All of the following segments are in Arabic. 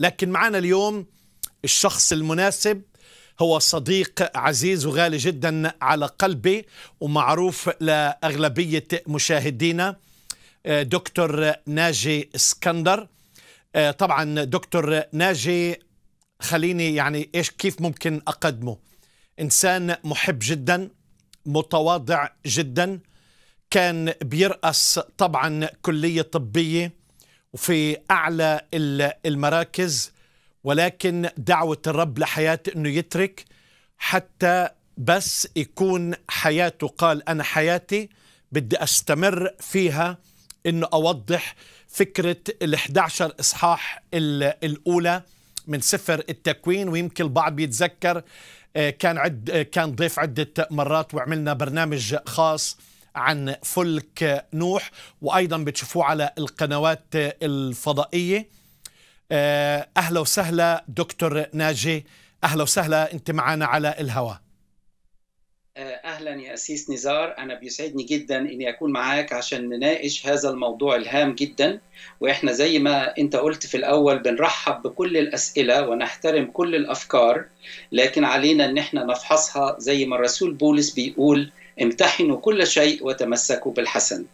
لكن معنا اليوم الشخص المناسب هو صديق عزيز وغالي جدا على قلبي ومعروف لأغلبية مشاهدينا آه، دكتور ناجي اسكندر آه، طبعا دكتور ناجي خليني يعني ايش كيف ممكن اقدمه انسان محب جدا متواضع جدا كان بيرأس طبعا كلية طبية وفي أعلى المراكز ولكن دعوة الرب لحياة أنه يترك حتى بس يكون حياته قال أنا حياتي بدي أستمر فيها أنه أوضح فكرة ال11 إصحاح الأولى من سفر التكوين ويمكن البعض يتذكر آه، كان عد آه، كان ضيف عدة مرات وعملنا برنامج خاص عن فلك نوح وأيضا بتشوفوه على القنوات الفضائية آه، أهلا وسهلا دكتور ناجي أهلا وسهلا أنت معنا على الهواء آه، اهلا يا اسيس نزار انا بيسعدني جدا اني اكون معاك عشان نناقش هذا الموضوع الهام جدا واحنا زي ما انت قلت في الاول بنرحب بكل الاسئله ونحترم كل الافكار لكن علينا ان احنا نفحصها زي ما الرسول بولس بيقول امتحنوا كل شيء وتمسكوا بالحسن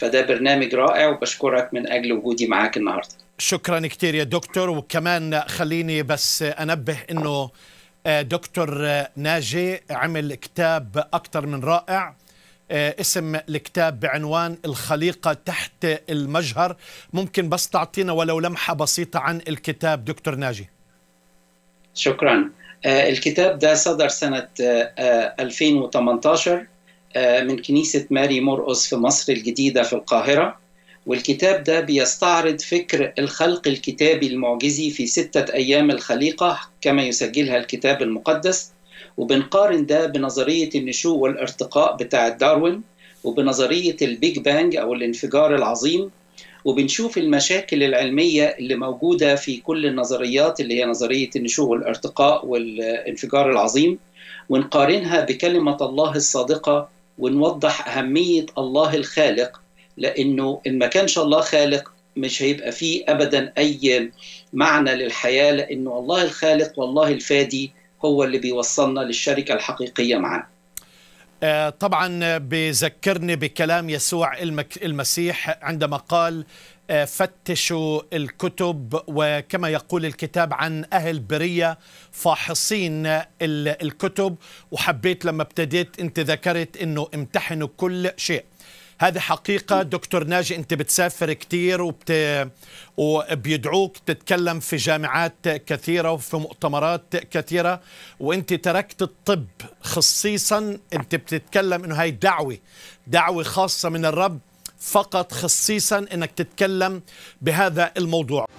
فده برنامج رائع وبشكرك من أجل وجودي معاك النهاردة شكرا كتير يا دكتور وكمان خليني بس أنبه أنه آه، دكتور ناجي عمل كتاب أكثر من رائع آه، اسم الكتاب بعنوان الخليقة تحت المجهر ممكن بس تعطينا ولو لمحة بسيطة عن الكتاب دكتور ناجي شكرا آه، الكتاب ده صدر سنة 2018 آه، من كنيسة ماري مرقص في مصر الجديدة في القاهرة والكتاب ده بيستعرض فكر الخلق الكتابي المعجزي في ستة أيام الخليقة كما يسجلها الكتاب المقدس وبنقارن ده بنظرية النشوء والارتقاء بتاعة داروين وبنظرية البيج بانج أو الانفجار العظيم وبنشوف المشاكل العلمية اللي موجودة في كل النظريات اللي هي نظرية النشوء والارتقاء والانفجار العظيم ونقارنها بكلمة الله الصادقة ونوضح أهمية الله الخالق لأنه إن ما كانش الله خالق مش هيبقى فيه أبدا أي معنى للحياة لأنه الله الخالق والله الفادي هو اللي بيوصلنا للشركة الحقيقية معاه آه، طبعا بذكرني بكلام يسوع المسيح عندما قال فتشوا الكتب وكما يقول الكتاب عن أهل برية فاحصين الكتب وحبيت لما ابتديت أنت ذكرت أنه امتحنوا كل شيء هذه حقيقة دكتور ناجي أنت بتسافر كثير وبت... وبيدعوك تتكلم في جامعات كثيرة وفي مؤتمرات كثيرة وأنت تركت الطب خصيصا أنت بتتكلم أنه هاي دعوة دعوة خاصة من الرب فقط خصيصا انك تتكلم بهذا الموضوع